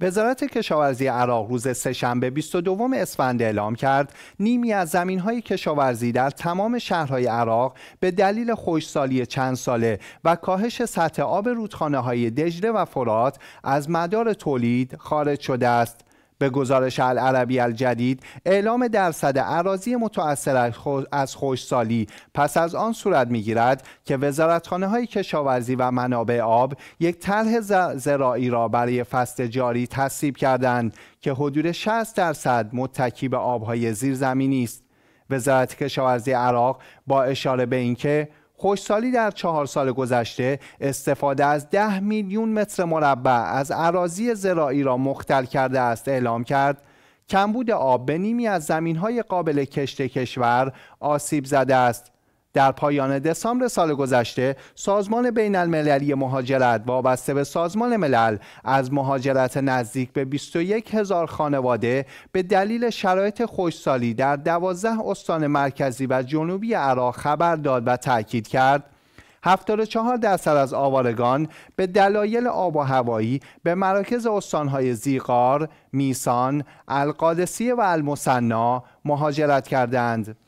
وزارت کشاورزی عراق روز سهشنبه 22 اسفند اعلام کرد نیمی از زمین های کشاورزی در تمام شهرهای عراق به دلیل خوشسالی چند ساله و کاهش سطح آب رودخانه های دجله و فرات از مدار تولید خارج شده است. به گزارش العربی الجدید اعلام درصد عراضی متأثر از خوشسالی پس از آن صورت میگیرد که وزارتخانه های کشاورزی و منابع آب یک طرح زراعی را برای فست جاری تصویب کردند که حدود 60 درصد متکی به آبهای زیرزمینی است وزارت کشاورزی عراق با اشاره به اینکه خوشسالی در چهار سال گذشته استفاده از 10 میلیون متر مربع از عراضی زراعی را مختل کرده است اعلام کرد کمبود آب به نیمی از های قابل کشت کشور آسیب زده است در پایان دسامبر سال گذشته سازمان بین المللی مهاجرت وابسته به سازمان ملل از مهاجرت نزدیک به 21 هزار خانواده به دلیل شرایط خوشسالی در 12 استان مرکزی و جنوبی عراق خبر داد و تاکید کرد 74 درصد از آوارگان به دلایل آب و هوایی به مراکز استانهای زیقار، میسان، القادسیه و المصنا مهاجرت کردند.